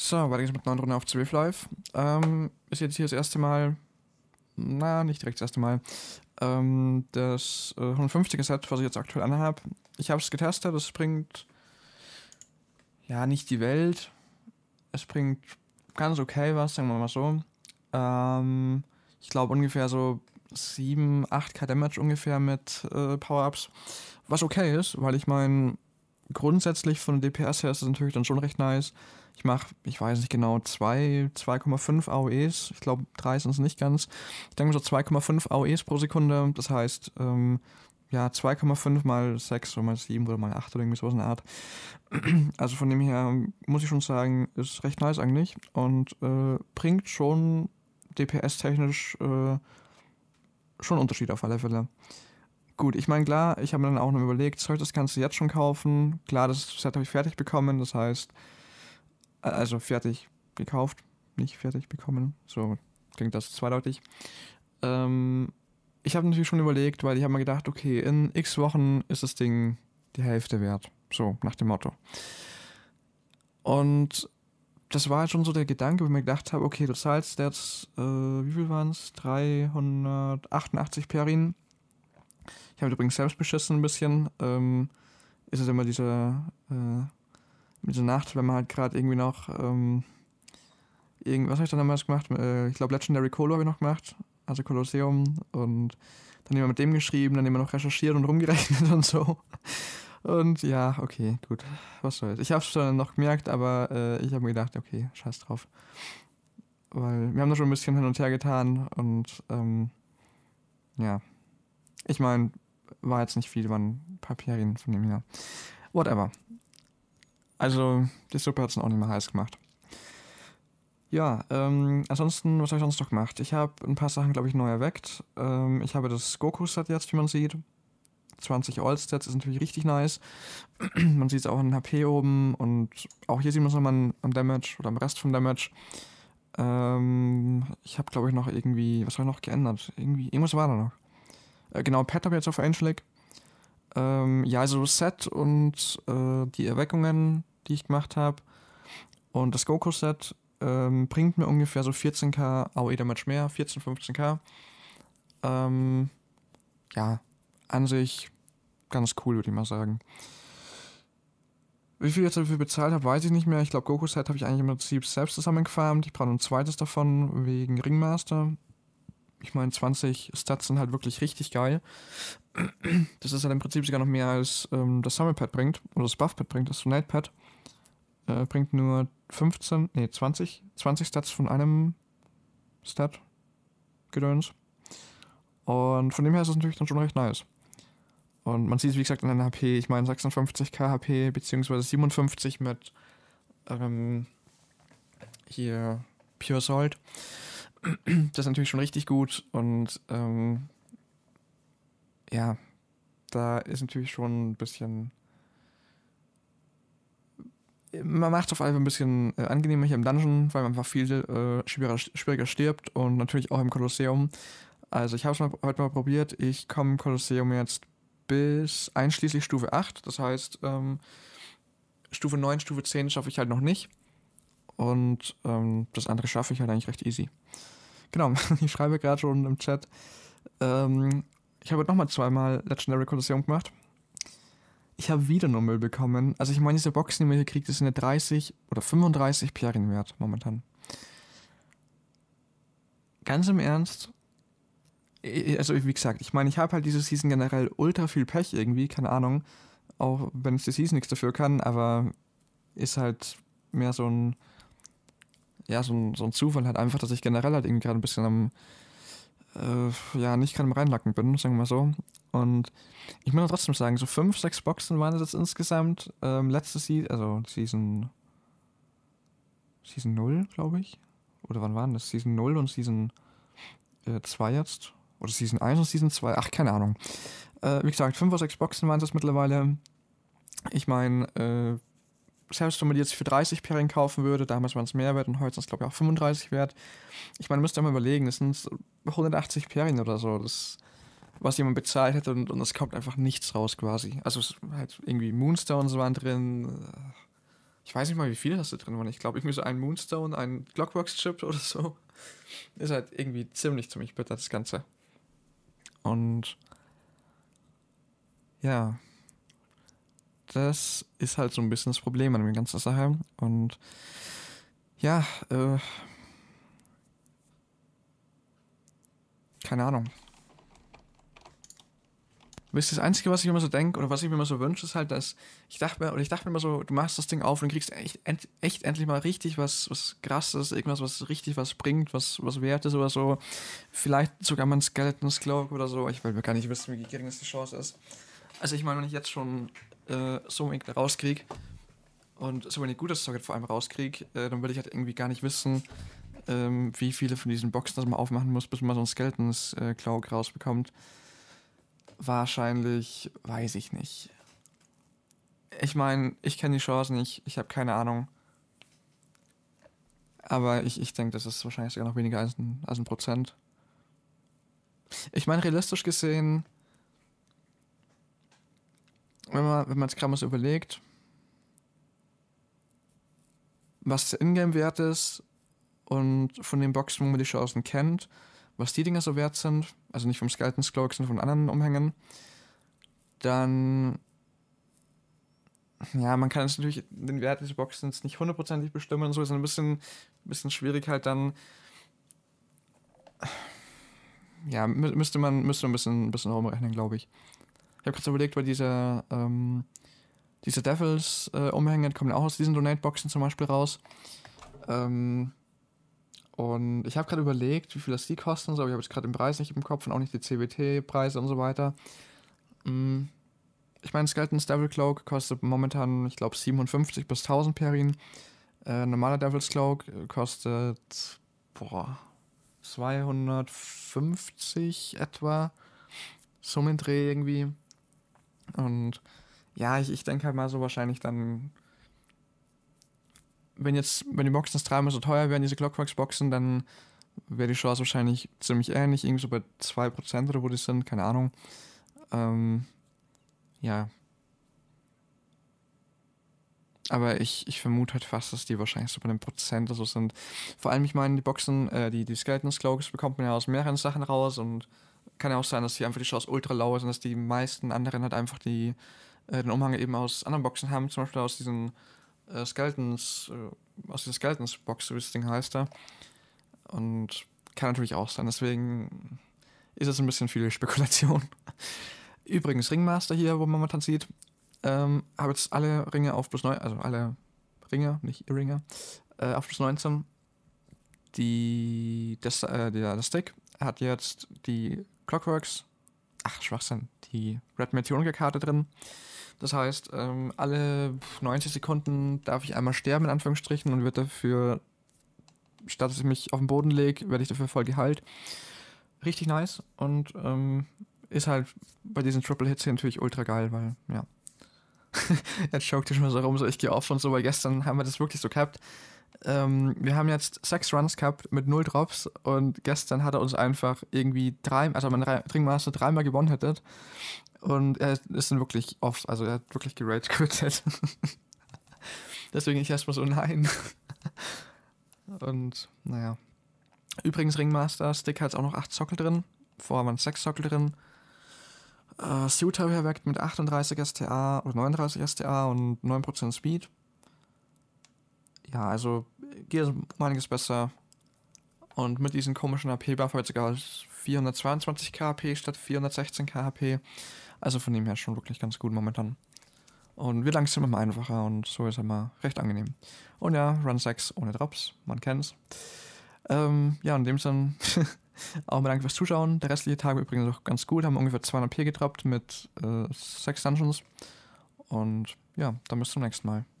So, weiter geht's mit einer Runden auf 12 Live. Ähm, ist jetzt hier das erste Mal, na, nicht direkt das erste Mal, ähm, das äh, 150er Set, was ich jetzt aktuell anhabe. Ich habe es getestet, es bringt, ja, nicht die Welt. Es bringt ganz okay was, sagen wir mal so. Ähm, ich glaube ungefähr so 7, 8k Damage ungefähr mit äh, Power-Ups. Was okay ist, weil ich meine, grundsätzlich von DPS her ist es natürlich dann schon recht nice. Ich mache, ich weiß nicht genau, 2,5 AOEs. Ich glaube, 3 sind es nicht ganz. Ich denke so 2,5 AOEs pro Sekunde. Das heißt, ähm, ja, 2,5 mal 6 oder mal 7 oder mal 8 oder irgendwie sowas in der Art. Also von dem her muss ich schon sagen, ist recht nice eigentlich und äh, bringt schon DPS-technisch äh, schon Unterschied auf alle Fälle. Gut, ich meine, klar, ich habe mir dann auch noch überlegt, soll ich das Ganze jetzt schon kaufen? Klar, das Set habe ich fertig bekommen, das heißt, also fertig gekauft, nicht fertig bekommen. So klingt das zweideutig. Ähm, ich habe natürlich schon überlegt, weil ich habe mir gedacht, okay, in x Wochen ist das Ding die Hälfte wert. So, nach dem Motto. Und das war halt schon so der Gedanke, wo ich mir gedacht habe, okay, du zahlst jetzt, äh, wie viel waren es? 388 Perin. Ich habe übrigens selbst beschissen ein bisschen. Ähm, ist es immer diese... äh, Nacht, wenn man halt gerade irgendwie noch ähm, irgend, was habe ich dann damals gemacht? Äh, ich glaube Legendary Colo habe ich noch gemacht, also Kolosseum und dann immer mit dem geschrieben, dann immer noch recherchiert und rumgerechnet und so. Und ja, okay, gut. Was soll's. Ich habe es dann noch gemerkt, aber äh, ich habe mir gedacht, okay, scheiß drauf. Weil wir haben da schon ein bisschen hin und her getan und ähm, ja. Ich meine, war jetzt nicht viel, waren Papierien von dem her. Whatever. Also die Suppe hat es auch nicht mehr heiß gemacht. Ja, ähm, ansonsten, was habe ich sonst noch gemacht? Ich habe ein paar Sachen, glaube ich, neu erweckt. Ähm, ich habe das Goku-Set jetzt, wie man sieht. 20 all sets ist natürlich richtig nice. man sieht es auch an HP oben und auch hier sieht man es nochmal am Damage oder am Rest vom Damage. Ähm, ich habe, glaube ich, noch irgendwie, was habe ich noch geändert? Irgendwie, irgendwas war da noch. Äh, genau, Pet habe ich jetzt auf Einschlag. Ähm, ja, also Set und äh, die Erweckungen die ich gemacht habe. Und das Goku-Set ähm, bringt mir ungefähr so 14k AOE-Damage eh, mehr, 14, 15k. Ähm, ja, an sich ganz cool, würde ich mal sagen. Wie viel ich jetzt dafür bezahlt habe, weiß ich nicht mehr. Ich glaube, Goku Set habe ich eigentlich im Prinzip selbst zusammengefarmt. Ich brauche ein zweites davon wegen Ringmaster. Ich meine, 20 Stats sind halt wirklich richtig geil. Das ist halt im Prinzip sogar noch mehr als ähm, das Pad bringt oder das Buff Pad bringt, das Tonightpad. Pad äh, bringt nur 15, nee, 20, 20 Stats von einem Stat gedöns. Und von dem her ist es natürlich dann schon recht nice. Und man sieht es, wie gesagt, in einer HP, ich meine 56 KHP, beziehungsweise 57 mit ähm, hier Pure Salt. Das ist natürlich schon richtig gut und ähm, ja, da ist natürlich schon ein bisschen man macht es auf einmal ein bisschen äh, angenehmer hier im Dungeon, weil man einfach viel äh, schwieriger, schwieriger, stirbt und natürlich auch im Kolosseum. Also ich habe es heute mal probiert. Ich komme im Kolosseum jetzt bis einschließlich Stufe 8. Das heißt, ähm, Stufe 9, Stufe 10 schaffe ich halt noch nicht. Und ähm, das andere schaffe ich halt eigentlich recht easy. Genau, ich schreibe gerade schon im Chat. Ähm, ich habe heute nochmal zweimal Legendary Kolosseum gemacht. Ich habe wieder nur Müll bekommen. Also ich meine, diese Boxen, die man hier kriegt, das sind ja 30 oder 35 Pierin wert momentan. Ganz im Ernst. Also wie gesagt, ich meine, ich habe halt diese Season generell ultra viel Pech irgendwie, keine Ahnung. Auch wenn es die Season nichts dafür kann, aber ist halt mehr so ein, ja, so ein, so ein Zufall halt einfach, dass ich generell halt irgendwie gerade ein bisschen am, äh, ja, nicht gerade am Reinlacken bin, sagen wir mal so. Und ich muss trotzdem sagen, so fünf, sechs Boxen waren es jetzt insgesamt. Ähm, letzte Season, also Season. Season 0, glaube ich. Oder wann waren das? Season 0 und Season äh, 2 jetzt. Oder Season 1 und Season 2. Ach, keine Ahnung. Äh, wie gesagt, fünf oder sechs Boxen waren es jetzt mittlerweile. Ich meine, äh, selbst wenn man die jetzt für 30 Perlen kaufen würde, damals waren es mehr wert und heute sind es, glaube ich, auch 35 wert. Ich meine, müsst ihr mal überlegen, das sind 180 Perlen oder so. Das was jemand bezahlt hätte und, und es kommt einfach nichts raus quasi. Also halt irgendwie Moonstones waren drin. Ich weiß nicht mal, wie viele das da drin waren. Ich glaube, irgendwie so einen Moonstone, einen Clockworks-Chip oder so. Ist halt irgendwie ziemlich, ziemlich bitter, das Ganze. Und ja, das ist halt so ein bisschen das Problem an der ganzen Sache. Und ja, äh, keine Ahnung. Wisst das Einzige, was ich immer so denke oder was ich mir immer so wünsche, ist halt, dass ich dachte mir, oder ich dachte mir immer so, du machst das Ding auf und kriegst echt, end, echt endlich mal richtig was, was krasses, irgendwas, was richtig was bringt, was, was wert ist oder so. Vielleicht sogar mal ein Skeleton's Cloak oder so. Ich will mir gar nicht wissen, wie gering das die Chance ist. Also ich meine, wenn ich jetzt schon äh, so wenig rauskrieg und so wenig gutes Socket vor allem rauskrieg, äh, dann würde ich halt irgendwie gar nicht wissen, ähm, wie viele von diesen Boxen das man aufmachen muss, bis man so ein Skeleton Cloak äh, rausbekommt. Wahrscheinlich, weiß ich nicht. Ich meine, ich kenne die Chancen nicht, ich habe keine Ahnung. Aber ich, ich denke, das ist wahrscheinlich sogar noch weniger als ein, als ein Prozent. Ich meine, realistisch gesehen, wenn man, wenn man mal Krammes überlegt, was der Ingame-Wert ist und von den Boxen, wo man die Chancen kennt, was die Dinger so wert sind, also nicht vom Skeleton Cloak, sondern von anderen Umhängen, dann ja, man kann jetzt natürlich den Wert dieser Boxen nicht hundertprozentig bestimmen und so, ist ein bisschen, bisschen schwierig halt dann. Ja, müsste man, müsste man ein bisschen, ein bisschen rumrechnen, glaube ich. Ich habe kurz überlegt, weil diese, ähm, diese Devils-Umhänge äh, kommen auch aus diesen Donate-Boxen zum Beispiel raus. Ähm, und ich habe gerade überlegt, wie viel das die kosten, so, aber ich habe jetzt gerade den Preis nicht im Kopf und auch nicht die CBT-Preise und so weiter. Mm. Ich meine, Skeletons Devil Cloak kostet momentan, ich glaube, 57 bis 1000 Perin. Äh, normaler Devil's Cloak äh, kostet, boah, 250 etwa. Summendreh irgendwie. Und ja, ich, ich denke halt mal so wahrscheinlich dann wenn jetzt, wenn die Boxen jetzt dreimal so teuer wären, diese Clockworks-Boxen, dann wäre die Chance wahrscheinlich ziemlich ähnlich, irgendwie so bei 2% oder wo die sind, keine Ahnung. Ähm, ja. Aber ich, ich vermute halt fast, dass die wahrscheinlich so bei einem Prozent oder so sind. Vor allem, ich meine, die Boxen, äh, die, die Skeleton Cloaks bekommt man ja aus mehreren Sachen raus und kann ja auch sein, dass die einfach die Chance ultra low ist und dass die meisten anderen halt einfach die, äh, den Umhang eben aus anderen Boxen haben, zum Beispiel aus diesen äh, Skeletons, äh, aus dieser Skeletons-Box, so wie das Ding heißt da. Und kann natürlich auch sein. Deswegen ist es ein bisschen viel Spekulation. Übrigens, Ringmaster hier, wo man momentan sieht, ähm, habe jetzt alle Ringe auf plus 9, also alle Ringe, nicht Ringe, äh, auf plus 19. Die, das, äh, der, der Stick hat jetzt die Clockworks, ach Schwachsinn, die Red Meteorica-Karte drin. Das heißt, ähm, alle 90 Sekunden darf ich einmal sterben, in Anführungsstrichen, und wird dafür, statt dass ich mich auf den Boden lege, werde ich dafür voll geheilt. Richtig nice und ähm, ist halt bei diesen Triple Hits hier natürlich ultra geil, weil, ja. Jetzt schockt ihr schon mal so rum, so ich gehe auf und so, weil gestern haben wir das wirklich so gehabt ähm, wir haben jetzt sechs Runs gehabt mit null Drops und gestern hat er uns einfach irgendwie drei, also mein Trinkmaster dreimal gewonnen hätte. Und er ist dann wirklich oft, also er hat wirklich gerage Deswegen ich erstmal so, nein. und naja. Übrigens, Ringmaster Stick hat auch noch 8 Sockel drin. Vorher waren 6 Sockel drin. Äh, Suit habe ich erweckt mit 38 STA oder 39 STA und 9% Speed ja, also geht um einiges besser. Und mit diesem komischen AP-Buff hat sogar 422 KP statt 416 KP. Also von dem her schon wirklich ganz gut momentan. Und wir langsam immer einfacher und so ist immer recht angenehm. Und ja, Run 6 ohne Drops, man kennt's. Ähm, ja, in dem Sinne, auch mal danke fürs Zuschauen. Der restliche Tag war übrigens auch ganz gut, haben ungefähr 200 P gedroppt mit äh, 6 Dungeons. Und ja, dann bis zum nächsten Mal.